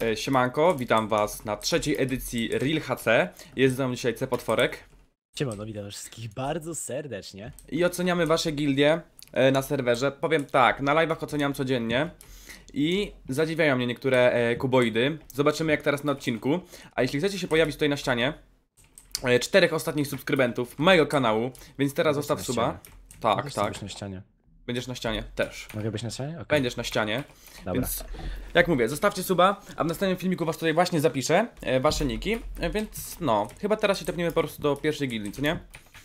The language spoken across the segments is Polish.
E, siemanko, witam was na trzeciej edycji Real HC. Jest ze mną dzisiaj C Potworek. Siemano, witam wszystkich bardzo serdecznie. I oceniamy wasze gildie e, na serwerze. Powiem tak, na live'ach oceniam codziennie i zadziwiają mnie niektóre e, kuboidy. Zobaczymy jak teraz na odcinku. A jeśli chcecie się pojawić tutaj na ścianie, czterech ostatnich subskrybentów mojego kanału, więc teraz zostaw suba. Tak, tak. Na ścianie. Będziesz na ścianie też. Mogę być na ścianie? Okay. Będziesz na ścianie. Dobra. Więc jak mówię, zostawcie suba, a w następnym filmiku was tutaj właśnie zapiszę, e, wasze niki. E, więc no, chyba teraz się tepniemy po prostu do pierwszej gildii, co nie?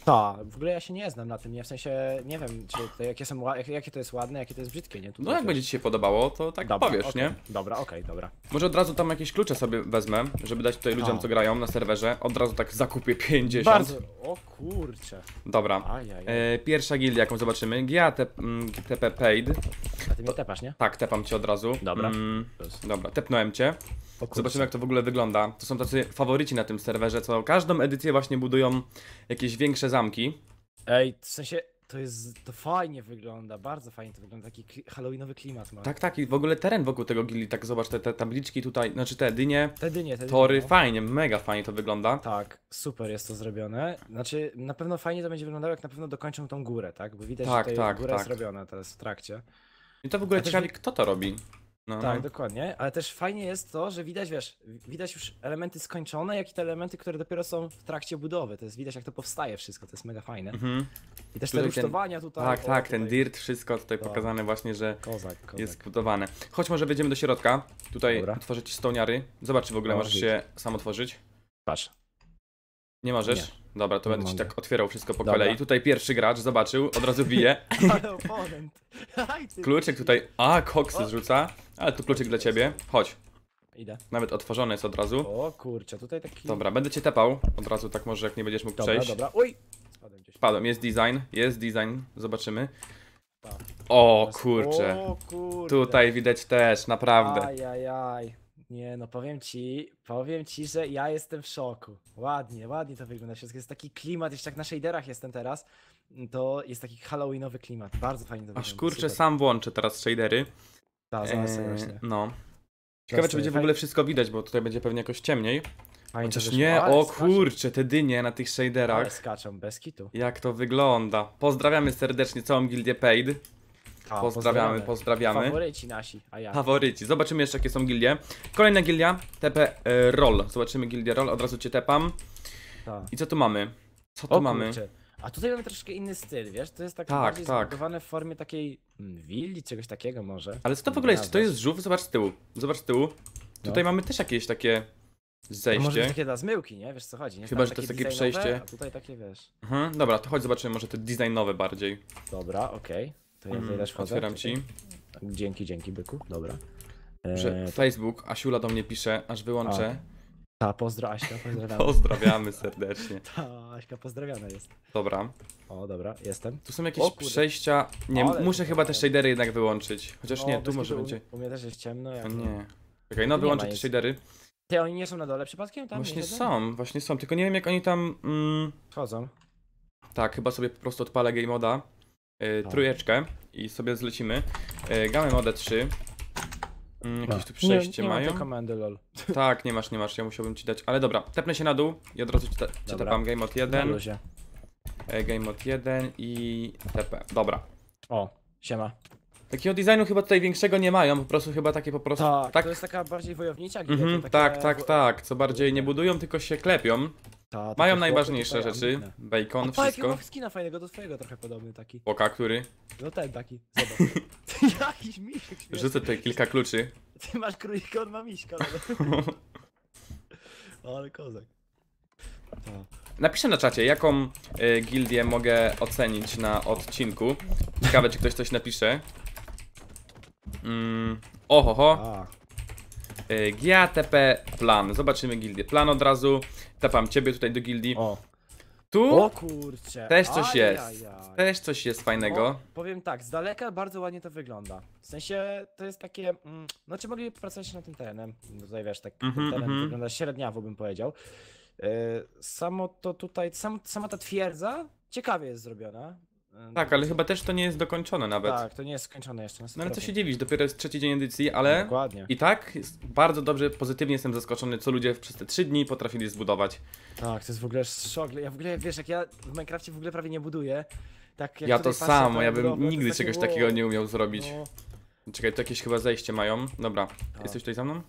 Tak, w ogóle ja się nie znam na tym, nie? W sensie nie wiem, czy to, jakie, są, jakie to jest ładne, jakie to jest brzydkie, nie? No jak będzie ci się podobało, to tak Dobra, powiesz, nie? Dobra, okej, dobra. Może od razu tam jakieś klucze sobie wezmę, żeby dać tutaj ludziom, co grają na serwerze. Od razu tak zakupię 50. Bardzo. O kurczę. Dobra. E, pierwsza gilda, jaką zobaczymy. GATP mm, Paid. A ty mnie tepasz, nie? Tak, tepam cię od razu. Dobra. Mm, dobra, tepnąłem cię. Zobaczymy, jak to w ogóle wygląda. To są tacy faworyci na tym serwerze, co każdą edycję właśnie budują jakieś większe zamki. Ej, w sensie to jest, to fajnie wygląda, bardzo fajnie to wygląda, taki halloweenowy klimat ma. Tak, tak i w ogóle teren wokół tego gili, tak zobacz te, te tabliczki tutaj, znaczy te dynie, te dynie, te dynie tory, no. fajnie, mega fajnie to wygląda. Tak, super jest to zrobione, znaczy na pewno fajnie to będzie wyglądało, jak na pewno dokończą tą górę, tak, bo widać, tak, że tak, ta tak, górę tak. jest robiona teraz w trakcie. I to w ogóle A ciekawi, kto to robi? No. Tak, dokładnie. Ale też fajnie jest to, że widać, wiesz, widać już elementy skończone, jak i te elementy, które dopiero są w trakcie budowy. To jest widać, jak to powstaje wszystko, to jest mega fajne. Mhm. I też tutaj te rusztowania ten... tutaj. Tak, o, tak, ten dirt, wszystko tutaj tak. pokazane właśnie, że kozak, kozak. jest budowane. Chodź może wejdziemy do środka, tutaj Dobra. otworzyć stoniary. Zobacz, czy w ogóle możesz się sam otworzyć. Patrz. Nie możesz? Nie. Dobra, to nie będę mogę. ci tak otwierał wszystko po Dobra. kolei. Tutaj pierwszy gracz zobaczył, od razu bije. Kluczek tutaj. A, koksy zrzuca. Ale tu kluczyk dla ciebie. Chodź. Idę. Nawet otworzony jest od razu. O kurczę, tutaj taki... Dobra, będę cię tepał od razu, tak może jak nie będziesz mógł dobra, przejść. Dobra, dobra, uj! Spadłem jest design, jest design, zobaczymy. Tak. O kurczę. O kurde. Tutaj widać też, naprawdę. Ajajaj. Nie no, powiem ci, powiem ci, że ja jestem w szoku. Ładnie, ładnie to wygląda wszystko. Jest taki klimat, jeszcze jak na shaderach jestem teraz, to jest taki halloweenowy klimat. Bardzo fajnie to Aż wygląda. Aż kurczę, Super. sam włączę teraz shadery. Tak, zaraz eee, właśnie. No. Ciekawe, czy będzie w ogóle wszystko widać, bo tutaj będzie pewnie jakoś ciemniej. Fajnie, Chociaż nie, o kurcze, te dynie na tych shaderach. Ale skaczą, bez kitu. Jak to wygląda. Pozdrawiamy serdecznie całą gildię Paid. A, pozdrawiamy, pozdrawiamy, pozdrawiamy. Faworyci nasi, a ja. Faworyci. Zobaczymy jeszcze jakie są gildie. Kolejna gildia, TP e, Roll. Zobaczymy gildię Roll, od razu cię tepam. Ta. I co tu mamy? Co tu o, mamy? Kurczę. A tutaj mamy troszkę inny styl, wiesz? To jest tak, tak bardziej tak. zbudowane w formie takiej willi, czegoś takiego może. Ale co to w ogóle jest? Czy to jest żółw? Zobacz z tyłu. Zobacz z tyłu. No. Tutaj mamy też jakieś takie zejście. No może takie dla zmyłki, nie? Wiesz co chodzi, nie? Chyba, Tam że to jest takie przejście. A tutaj takie, wiesz. Mhm, dobra, to chodź zobaczymy może te designowe bardziej. Dobra, okej. Okay. To ja mm, też wchodzę. Otwieram ci. Dzięki, dzięki byku, dobra. Że e, Facebook, Asiula do mnie pisze, aż wyłączę. A. Tak. Ta, pozdro Aśka, pozdrawiamy. Pozdrawiamy serdecznie. Ta, Aśka pozdrawiana jest. Dobra. O, dobra, jestem. Tu są jakieś O przejścia. Nie, Ale- muszę chyba te shadery jednak wyłączyć. Chociaż nie, tu może będzie. U mnie też jest ciemno, jak... O nie. Ok, no wyłączę te shadery. Te oni nie są na dole przypadkiem tam? Właśnie są, właśnie są. Tylko nie wiem jak oni tam. Mm, Chodzą. tak, chyba sobie po prostu odpalę game moda. Y, tak. trójeczkę i sobie zlecimy. Yy, game moda 3. Mm, jakieś tu przejście nie, nie mają. komendy, lol. Tak, nie masz, nie masz, ja musiałbym ci dać. Ale dobra, tepnę się na dół i od razu ci, tepam game od 1. E, game od 1 i TP. Dobra. O, siema. Takiego designu chyba tutaj większego nie mają, po prostu chyba takie po prostu... Tak, tak. to jest taka bardziej wojownicza giga, mm -hmm, Tak, tak, tak, co bardziej nie budują, tylko się klepią. Ta, mają najważniejsze rzeczy, ambitne. bacon, wszystko. wszystko. Tak, skina fajnego do twojego trochę podobny taki. Oka, który? No ten taki, zobacz. Jakiś misiek śmieszny. Rzucę tutaj kilka kluczy. Ty masz królika, on ma miśka. No. Ale, ale kozak. Napiszę na czacie, jaką y, gildię mogę ocenić na odcinku. Ciekawe, czy ktoś coś napisze. Mm, ohoho. Y, GATP plan. Zobaczymy gildię plan od razu. Tapam ciebie tutaj do gildii. O. Tu? O kurcze! Też coś jest. Też coś jest fajnego. powiem tak, z daleka bardzo ładnie to wygląda. W sensie to jest takie. Mm, no czy mogli pracować na tym terenem? No tutaj wiesz, tak mm -hmm, ten mhm, teren mm -hmm. wygląda średniawo bym powiedział. Yy, samo to tutaj, sam, sama ta twierdza ciekawie jest zrobiona. Tak, ale chyba też to nie jest dokończone nawet. Tak, to nie jest skończone jeszcze. No ale co się dziwić, dopiero jest trzeci dzień edycji, ale Dokładnie. i tak bardzo dobrze, pozytywnie jestem zaskoczony, co ludzie przez te trzy dni potrafili zbudować. Tak, to jest w ogóle szok. Ja w ogóle, wiesz, jak ja w Minecrafcie w ogóle prawie nie buduję. Tak, ja to samo, ja bym nigdy czegoś takiego nie umiał zrobić. No. Czekaj, to jakieś chyba zejście mają. Dobra, tak. jesteś tutaj za mną?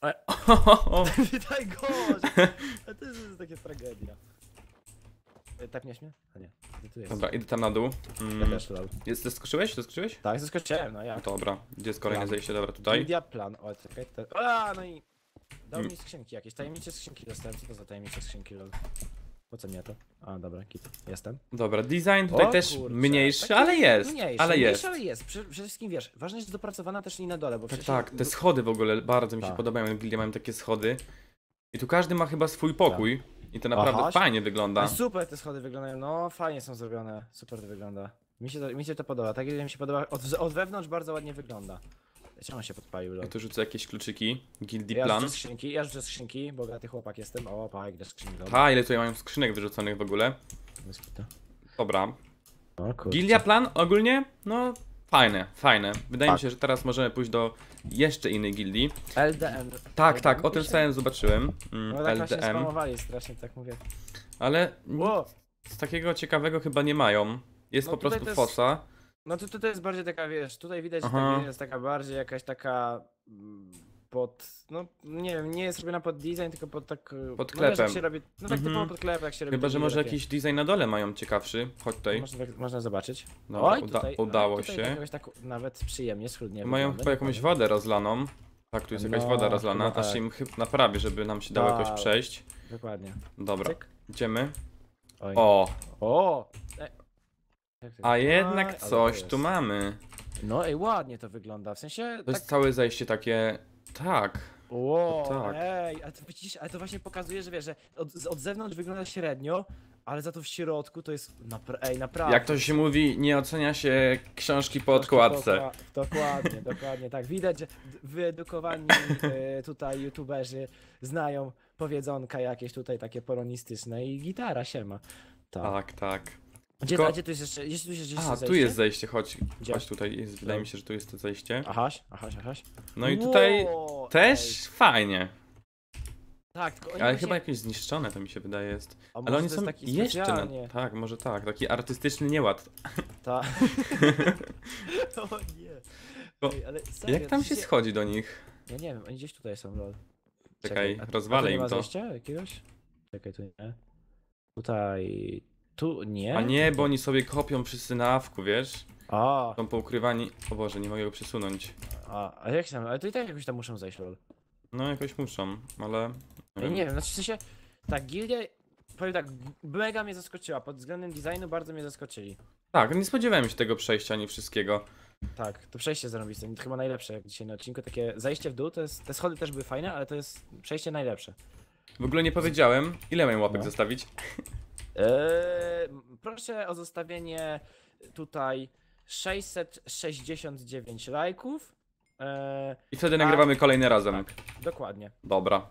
Ale... Witaj gość! To jest, to jest takie tragedia. E, Tepniesz tak A nie. tu jesteś. Dobra, idę tam na dół. Mm. Ja też lol. jest, zeskoczyłeś? Zeskoczyłeś? Tak, zaskoczyłem, no ja. No dobra, gdzie jest kolejne zejście? Dobra, tutaj. Media plan, o czekaj, to... A, no i... Dał Mm. mi skrzynki jakieś, tajemnicze skrzynki dostałem, co to za tajemnicze skrzynki, lol. Po co mnie to? A, dobra, kit, jestem. Dobra, design tutaj O też kurczę, mniejszy, ale jest. Mniejszy, ale mniejszy, jest. ale jest, Prze- przede wszystkim wiesz, ważne jest dopracowana też i na dole, bo Tak, przecież... tak, te schody w ogóle bardzo mi się Tak. podobają, gdzie mają takie schody. I tu każdy ma chyba swój pokój. Tak. I to naprawdę Aha. fajnie wygląda. No super te schody wyglądają, no fajnie są zrobione. Super to wygląda. Mi się to, mi się to podoba, tak jak mi się podoba. Od, od wewnątrz bardzo ładnie wygląda. Czemu się podpalił? Ja tu rzucę jakieś kluczyki. guildy ja plan. skrzynki, ja rzucę skrzynki, bogaty chłopak jestem. O, pa, gdzie skrzynki dobra. A, ile tutaj mają skrzynek wyrzuconych w ogóle. Dobra. Gildia plan ogólnie, no fajne, fajne. Wydaje mi tak. się, że teraz możemy pójść do jeszcze innej gildii. LDM. Tak, tak, o tym samym zobaczyłem. Mm, no tak LDM. spamowali strasznie, tak mówię. Ale wow. z takiego ciekawego chyba nie mają. Jest no po prostu jest, fosa. No to tutaj jest bardziej taka, wiesz, tutaj widać, Aha. że jest taka bardziej jakaś taka mm, pod, no nie wiem, nie jest robiona pod design, tylko pod tak... E, pod klepem. No, wiesz, jak się robi, no tak mhm. typowo pod klep, jak się robi. Chyba, że może jakiś design na dole mają ciekawszy, chodź tutaj. Można, tak, można zobaczyć. No, Oj, uda tutaj, udało no, się. Jakoś tak nawet przyjemnie, schludnie. Mają chyba jakąś wodę rozlaną. Tak, tu jest jakaś no, woda rozlana, tak. aż im naprawię, żeby nam się dało jakoś przejść. Dokładnie. Dobra, Cyk. idziemy. Oj. O! O! E. A jednak coś tu mamy. No i ładnie to wygląda, w sensie... To jest tak- całe zejście takie tak. Wow, tak. ej, ale to, widzisz, to właśnie pokazuje, że wiesz, że od, od zewnątrz wygląda średnio, ale za to w środku to jest napra ej, naprawdę. Jak to się mówi, nie ocenia się książki po odkładce. dokładnie, dokładnie, tak. Widać, że wyedukowani y, tutaj youtuberzy znają powiedzonka jakieś tutaj takie polonistyczne i gitara się ma. Tak, tak. tak. A gdzie, Tylko- a gdzie tu jest jeszcze, jeszcze A, tu zejście? jest zejście, chodź. Gdzie? Chodź tutaj, jest, wydaje mi się, że tu jest to zejście. Ahaś, ahaś, ahaś. No i tutaj Wow, ej, też fajnie. tak, tylko oni Ale chyba jakieś zniszczone to mi się wydaje jest. a może Ale oni to są taki jeszcze na... Tak, może tak, taki artystyczny nieład. Ta... o nie. Bo Ej, ale serio, Jak tam się schodzi do nich? Ja nie wiem, oni gdzieś tutaj są, lol. Czekaj, a- rozwalę im to. zejścia jakiegoś? Czekaj, tu nie. Tutaj, tu nie? A nie, bo oni sobie kopią wszyscy na awku, wiesz? A, Są poukrywani. O Boże, nie mogę go przesunąć. a, a jak tam, ale to i tak jakoś tam muszą zejść, lol. No jakoś muszą, ale. Nie wiem. Nie wiem, znaczy w sensie, ta gildia, powiem tak, mega mnie zaskoczyła, pod względem designu bardzo mnie zaskoczyli. Tak, nie spodziewałem się tego przejścia, nie wszystkiego. Tak, to przejście zarobiste, to chyba najlepsze jak dzisiaj na odcinku, takie zejście w dół, to jest, te schody też były fajne, ale to jest przejście najlepsze. W ogóle nie powiedziałem, ile miałem łapek No. zostawić. Eee, proszę o zostawienie tutaj 669 lajków. Eee, I wtedy tak. nagrywamy kolejny razem. Tak, dokładnie. Dobra.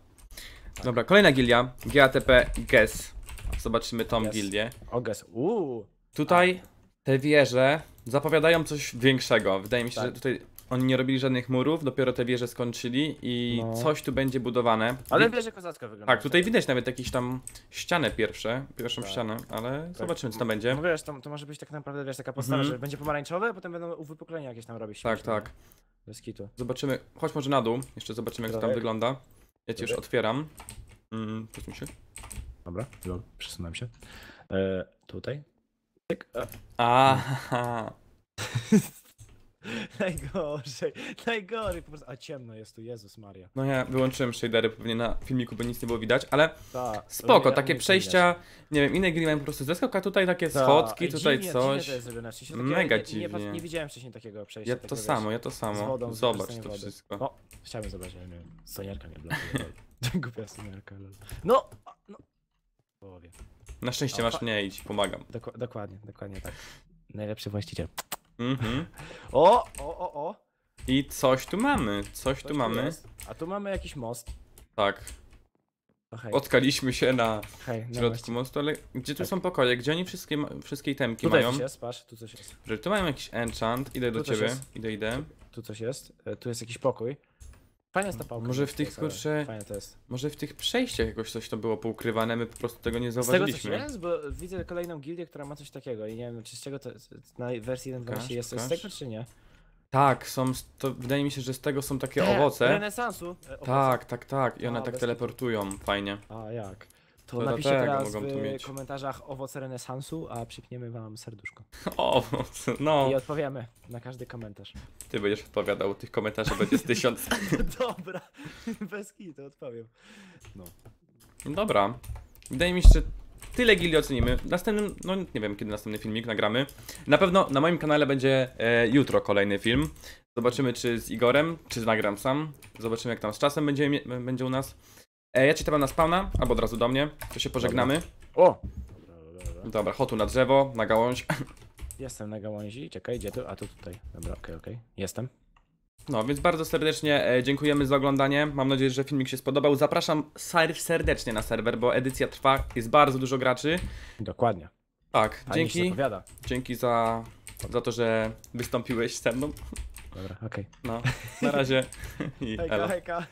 Tak. Dobra, kolejna gilia. GATP GES. Zobaczymy tą yes. gildię. O GES. Uuu. Tutaj tak. te wieże zapowiadają coś większego. Wydaje mi się, tak. że tutaj oni nie robili żadnych murów, dopiero te wieże skończyli i no. coś tu będzie budowane. Ale wieże kozacko wygląda. Tak, tutaj widać nawet jakieś tam ścianę pierwsze, pierwszą tak. ścianę, ale tak. zobaczymy co tam będzie. No wiesz, to, to, może być tak naprawdę wiesz, taka postawa, mhm. że będzie pomarańczowe, a potem będą uwypuklenia jakieś tam robić. Tak, tak. Bez kitu. Zobaczymy, chodź może na dół, jeszcze zobaczymy jak to tam wygląda. Ja ci już otwieram. Mm, mi się. Dobra, lol, przesunąłem się. E, tutaj. Tak. Aha. Najgorzej, najgorzej po prostu. A ciemno jest tu, Jezus Maria. No ja wyłączyłem shadery, pewnie na filmiku by nic nie było widać, ale Ta, spoko, ja takie przejścia, nie wiem, inne gry mają po prostu a tutaj takie Ta, schodki, tutaj dziwnie, coś. Dziwnie to Mega nie, dziwnie. Nie, nie, nie, widziałem wcześniej takiego przejścia. Ja to samo, ja to samo. Wodą, Zobacz to wody. wszystko. O, chciałem zobaczyć, nie wiem, soniarka nie blokuje. Głupia soniarka, No! no. Na szczęście o, masz mnie i ci pomagam. dokładnie, dokładnie tak. Najlepszy właściciel. Mhm. O, o, o, o. I coś tu mamy, coś, coś tu mamy. Jest. A tu mamy jakiś most. Tak. Okay. Otkaliśmy się na Hej, środku właśnie. mostu, ale gdzie tu tak. są pokoje? Gdzie oni wszystkie, wszystkie itemki Tutaj mają? Tutaj jest, patrz, tu coś jest. Że tu mają jakiś enchant, idę tu do ciebie, jest. idę, idę. Tu, tu coś jest, e, tu jest jakiś pokój. Fajna jest ta pałka. Może w tych, kurczę, może w tych przejściach jakoś coś to było poukrywane, my po prostu tego nie zauważyliśmy. Z tego jest, bo widzę kolejną gildię, która ma coś takiego i nie wiem, czy z czego to, na wersji 1.12 jest, z tego czy nie? Tak, są, to wydaje mi się, że z tego są takie owoce. renesansu. E, owoce. Tak, tak, tak i one A, tak teleportują, fajnie. A jak. To, to napiszcie teraz w komentarzach owoc renesansu, a przypniemy wam serduszko. O, no. I odpowiemy na każdy komentarz. Ty będziesz odpowiadał, tych komentarzy będzie z tysiąc. Dobra, bez to odpowiem. No. Dobra. Wydaje mi się, że tyle gili ocenimy. Następnym, no nie wiem kiedy następny filmik nagramy. Na pewno na moim kanale będzie e, jutro kolejny film. Zobaczymy czy z Igorem, czy z nagram sam. Zobaczymy jak tam z czasem będzie, będzie u nas. E, ja cię tam na spawna, albo od razu do mnie, to się pożegnamy. O! Dobra, chotu na drzewo, na gałąź. Jestem na gałązi, czekaj, gdzie tu? A tu tutaj. Dobra, okej, okej. Jestem. No, więc bardzo serdecznie e, dziękujemy za oglądanie. Mam nadzieję, że filmik się spodobał. Zapraszam serdecznie na serwer, bo edycja trwa, jest bardzo dużo graczy. Dokładnie. Tak, dzięki. dzięki. za, za to, że wystąpiłeś ze mną. Dobra, okej. No, na razie. I hejka.